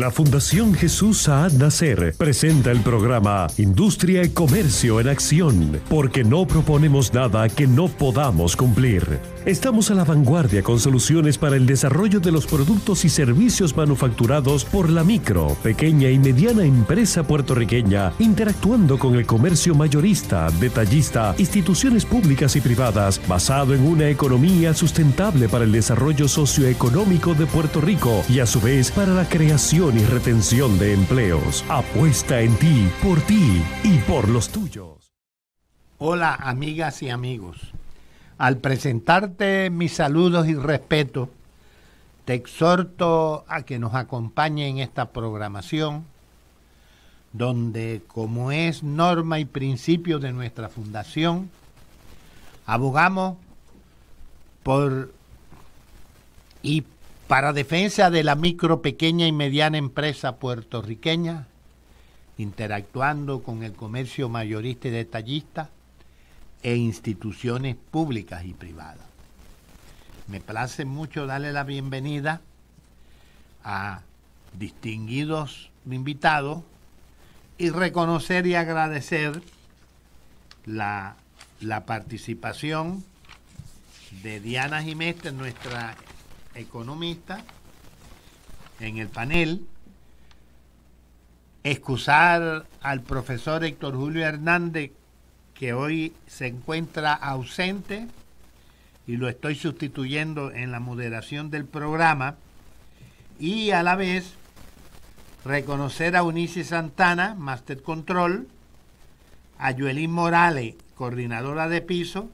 La Fundación Jesús a Nacer presenta el programa Industria y Comercio en Acción, porque no proponemos nada que no podamos cumplir. Estamos a la vanguardia con soluciones para el desarrollo de los productos y servicios manufacturados por la micro, pequeña y mediana empresa puertorriqueña, interactuando con el comercio mayorista, detallista, instituciones públicas y privadas, basado en una economía sustentable para el desarrollo socioeconómico de Puerto Rico y a su vez para la creación y retención de empleos. Apuesta en ti, por ti y por los tuyos. Hola amigas y amigos. Al presentarte mis saludos y respeto, te exhorto a que nos acompañe en esta programación donde, como es norma y principio de nuestra fundación, abogamos por y para defensa de la micro, pequeña y mediana empresa puertorriqueña, interactuando con el comercio mayorista y detallista e instituciones públicas y privadas. Me place mucho darle la bienvenida a distinguidos invitados y reconocer y agradecer la, participación de Diana Jiménez, nuestra economista en el panel, excusar al profesor Héctor Julio Hernández, que hoy se encuentra ausente y lo estoy sustituyendo en la moderación del programa, y a la vez reconocer a Unice Santana, Master Control, a Yuelín Morales, coordinadora de piso,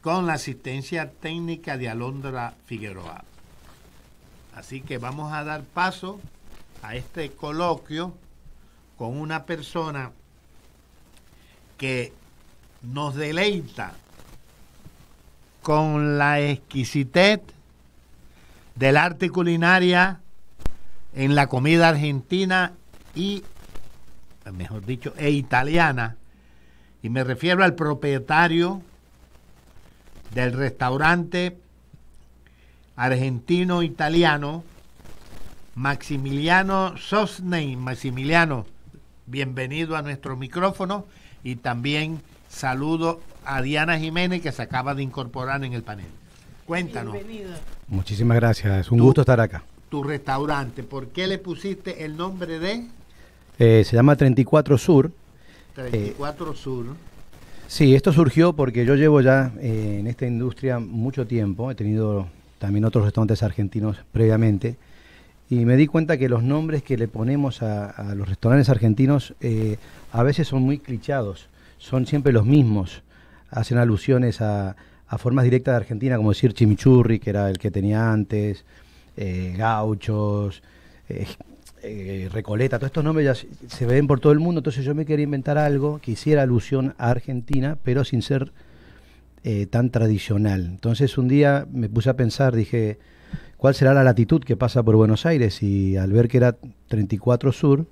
con la asistencia técnica de Alondra Figueroa. Así que vamos a dar paso a este coloquio con una persona que nos deleita con la exquisitez del arte culinaria en la comida argentina y, mejor dicho, e italiana. Y me refiero al propietario del restaurante argentino-italiano Maximiliano Sosney. Maximiliano, bienvenido a nuestro micrófono y también saludo a Diana Jiménez que se acaba de incorporar en el panel. Cuéntanos. Muchísimas gracias, es un gusto estar acá. Tu restaurante, ¿por qué le pusiste el nombre de? Eh, se llama 34 Sur. 34 Sur. Sí, esto surgió porque yo llevo ya eh, en esta industria mucho tiempo, he tenido también otros restaurantes argentinos previamente, y me di cuenta que los nombres que le ponemos a, los restaurantes argentinos eh, a veces son muy clichados, son siempre los mismos, hacen alusiones a, formas directas de Argentina, como decir chimichurri, que era el que tenía antes, eh, gauchos, eh, Recoleta, todos estos nombres se ven por todo el mundo, entonces yo me quería inventar algo que hiciera alusión a Argentina, pero sin ser eh, tan tradicional. Entonces un día me puse a pensar, dije, ¿cuál será la latitud que pasa por Buenos Aires? Y al ver que era 34 Sur,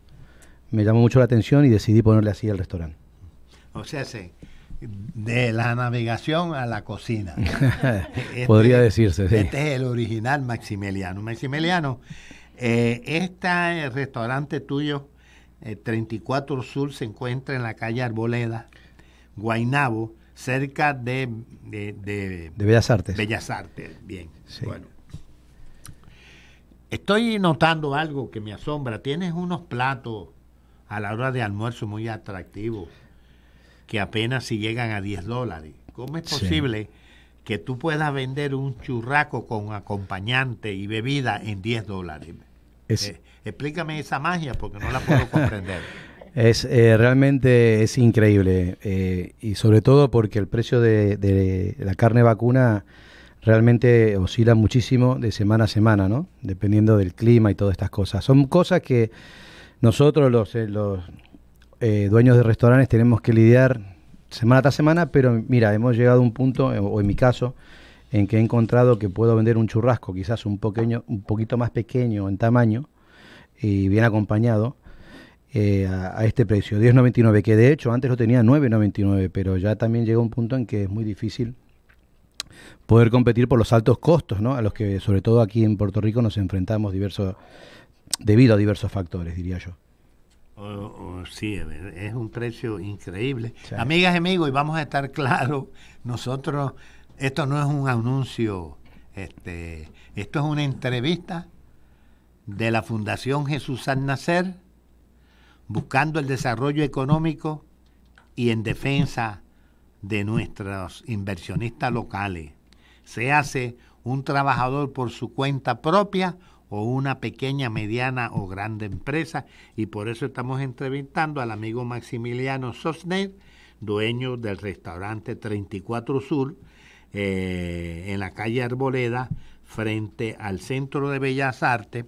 me llamó mucho la atención y decidí ponerle así al restaurante. O sea, de la navegación a la cocina. Este Podría decirse. Sí. Este es el original Maximiliano. Maximiliano este restaurante tuyo, 34 eh, Sur, se encuentra en la calle Arboleda, Guainabo, cerca de, de, Bellas Artes. Bellas Artes, bien. Bueno. Estoy notando algo que me asombra. Tienes unos platos a la hora de almuerzo muy atractivos que apenas si llegan a 10 dólares. ¿Cómo es posible que tú puedas vender un churraco con acompañante y bebida en 10 dólares? Eh, explícame esa magia porque no la puedo comprender. Es eh, realmente es increíble eh, y sobre todo porque el precio de, la carne vacuna realmente oscila muchísimo de semana a semana, ¿no? Dependiendo del clima y todas estas cosas. Son cosas que nosotros los, los dueños de restaurantes tenemos que lidiar semana tras semana, pero mira, hemos llegado a un punto, o en mi caso, en que he encontrado que puedo vender un churrasco, quizás un, pequeño, un poquito más pequeño en tamaño y bien acompañado. Eh, a, este precio, 10.99, que de hecho antes lo tenía 9.99, pero ya también llega un punto en que es muy difícil poder competir por los altos costos, ¿no? A los que sobre todo aquí en Puerto Rico nos enfrentamos diversos, debido a diversos factores, diría yo. Oh, oh, sí, es un precio increíble. Amigas y amigos, y vamos a estar claros, nosotros esto no es un anuncio, este, esto es una entrevista de la Fundación Jesús al Nacer, buscando el desarrollo económico y en defensa de nuestros inversionistas locales. Se hace un trabajador por su cuenta propia o una pequeña, mediana o grande empresa. Y por eso estamos entrevistando al amigo Maximiliano Sosner, dueño del restaurante 34 Sur, eh, en la calle Arboleda, frente al Centro de Bellas Artes.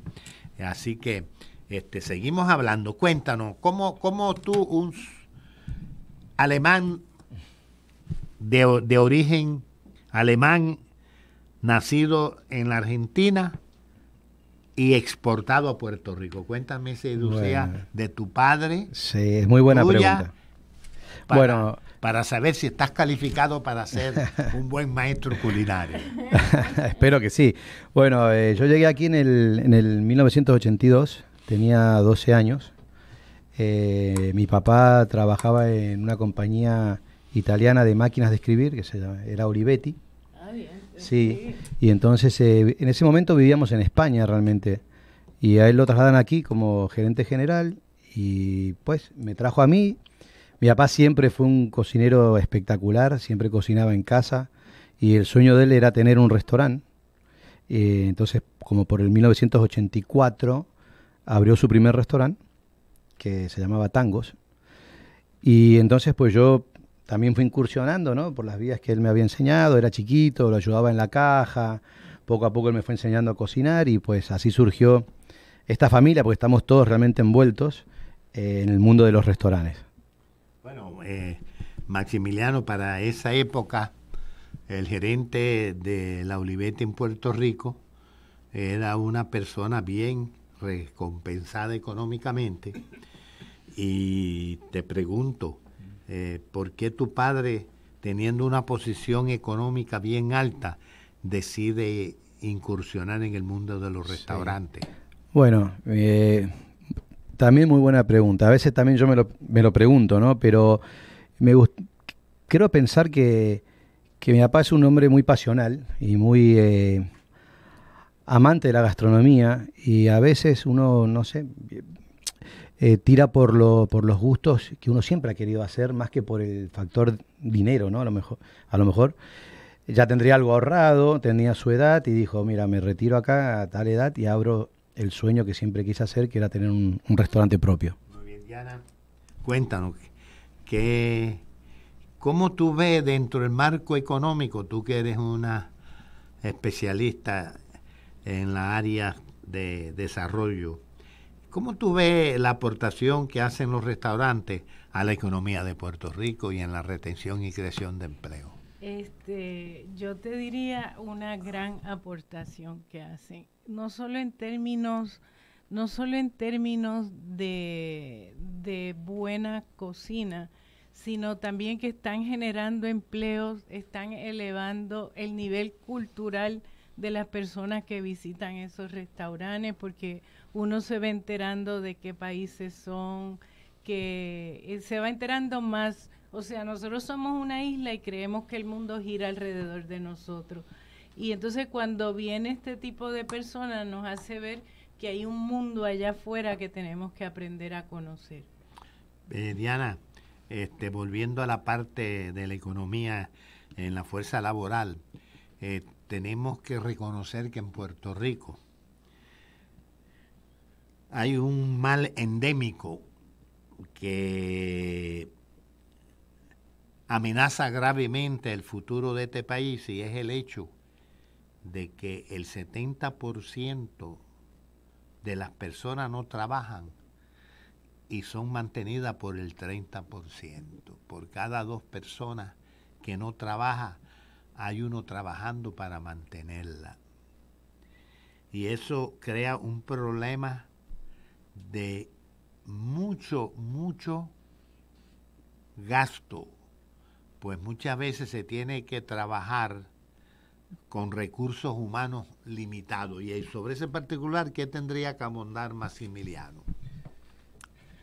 Así que este, seguimos hablando. Cuéntanos, ¿cómo, cómo tú, un alemán de, origen alemán, nacido en la Argentina y exportado a Puerto Rico. Cuéntame ese de tu padre. Sí, es muy buena pregunta. bueno, para saber si estás calificado para ser un buen maestro culinario. Espero que sí. Bueno, eh, yo llegué aquí en el, 1982, tenía 12 años. Eh, mi papá trabajaba en una compañía italiana de máquinas de escribir, que se llama, era Olivetti. Ah, sí, y entonces eh, en ese momento vivíamos en España realmente. Y a él lo trasladan aquí como gerente general y pues me trajo a mí mi papá siempre fue un cocinero espectacular, siempre cocinaba en casa y el sueño de él era tener un restaurante. Eh, entonces, como por el 1984, abrió su primer restaurante, que se llamaba Tangos. Y entonces, pues yo también fui incursionando, Por las vías que él me había enseñado, era chiquito, lo ayudaba en la caja, poco a poco él me fue enseñando a cocinar y pues así surgió esta familia, porque estamos todos realmente envueltos eh, en el mundo de los restaurantes. Eh, Maximiliano, para esa época, el gerente de la Olivete en Puerto Rico era una persona bien recompensada económicamente. Y te pregunto, eh, ¿por qué tu padre, teniendo una posición económica bien alta, decide incursionar en el mundo de los restaurantes? Bueno, eh, también muy buena pregunta. A veces también yo me lo, me lo pregunto, ¿no? Pero me quiero pensar que, que, mi papá es un hombre muy pasional y muy eh, amante de la gastronomía y a veces uno, no sé, eh, tira por, lo, por los gustos que uno siempre ha querido hacer más que por el factor dinero, ¿no? A lo mejor, a lo mejor ya tendría algo ahorrado, tenía su edad y dijo, mira, me retiro acá a tal edad y abro el sueño que siempre quise hacer, que era tener un, restaurante propio. Muy bien, Diana. Cuéntanos, que, ¿cómo tú ves dentro del marco económico, tú que eres una especialista en la área de desarrollo, ¿cómo tú ves la aportación que hacen los restaurantes a la economía de Puerto Rico y en la retención y creación de empleo? Este, yo te diría una gran aportación que hacen no solo en términos, no solo en términos de, de buena cocina, sino también que están generando empleos, están elevando el nivel cultural de las personas que visitan esos restaurantes, porque uno se va enterando de qué países son, que eh, se va enterando más. O sea, nosotros somos una isla y creemos que el mundo gira alrededor de nosotros, y entonces cuando viene este tipo de personas nos hace ver que hay un mundo allá afuera que tenemos que aprender a conocer. Eh, Diana, este, volviendo a la parte de la economía en la fuerza laboral, eh, tenemos que reconocer que en Puerto Rico hay un mal endémico que amenaza gravemente el futuro de este país y es el hecho de que el 70% de las personas no trabajan y son mantenidas por el 30%. Por cada dos personas que no trabaja, hay uno trabajando para mantenerla. Y eso crea un problema de mucho, mucho gasto, pues muchas veces se tiene que trabajar con recursos humanos limitados. Y sobre ese particular, ¿qué tendría que abundar Maximiliano?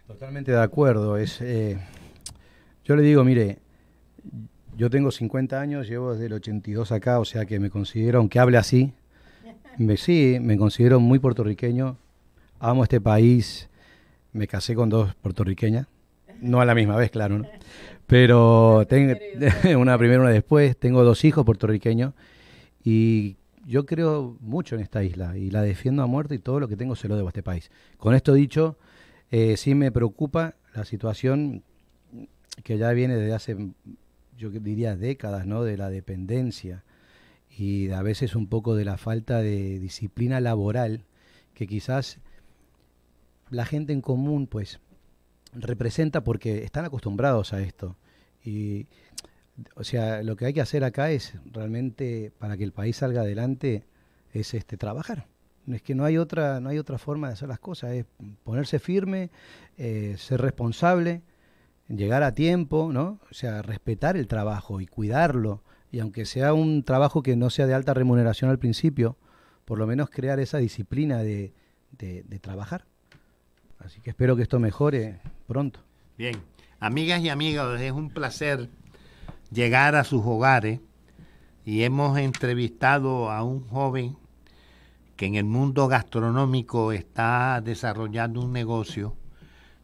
Totalmente de acuerdo. Es, eh, yo le digo, mire, yo tengo 50 años, llevo desde el 82 acá, o sea que me considero, aunque hable así, me, sí, me considero muy puertorriqueño, amo este país, me casé con dos puertorriqueñas, no a la misma vez, claro, pero tengo, una primero, una después, tengo dos hijos puertorriqueños y yo creo mucho en esta isla y la defiendo a muerte y todo lo que tengo se lo debo a este país. Con esto dicho, eh, sí me preocupa la situación que ya viene desde hace, yo diría, décadas, ¿no? De la dependencia y a veces un poco de la falta de disciplina laboral que quizás la gente en común, pues, representa porque están acostumbrados a esto. Y o sea, lo que hay que hacer acá es realmente para que el país salga adelante es este trabajar. Es que no hay otra, no hay otra forma de hacer las cosas, es ponerse firme, eh, ser responsable, llegar a tiempo, ¿no? O sea, respetar el trabajo y cuidarlo. Y aunque sea un trabajo que no sea de alta remuneración al principio, por lo menos crear esa disciplina de, de trabajar. Así que espero que esto mejore pronto. Bien, amigas y amigos, es un placer llegar a sus hogares y hemos entrevistado a un joven que en el mundo gastronómico está desarrollando un negocio,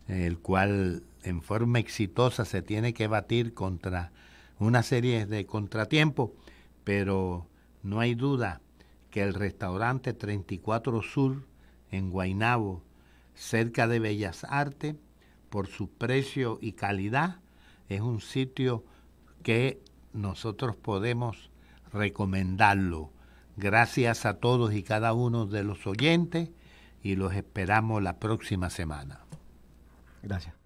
el cual en forma exitosa se tiene que batir contra una serie de contratiempos, pero no hay duda que el restaurante 34 Sur en Guainabo, cerca de Bellas Artes, por su precio y calidad, es un sitio que nosotros podemos recomendarlo. Gracias a todos y cada uno de los oyentes y los esperamos la próxima semana. Gracias.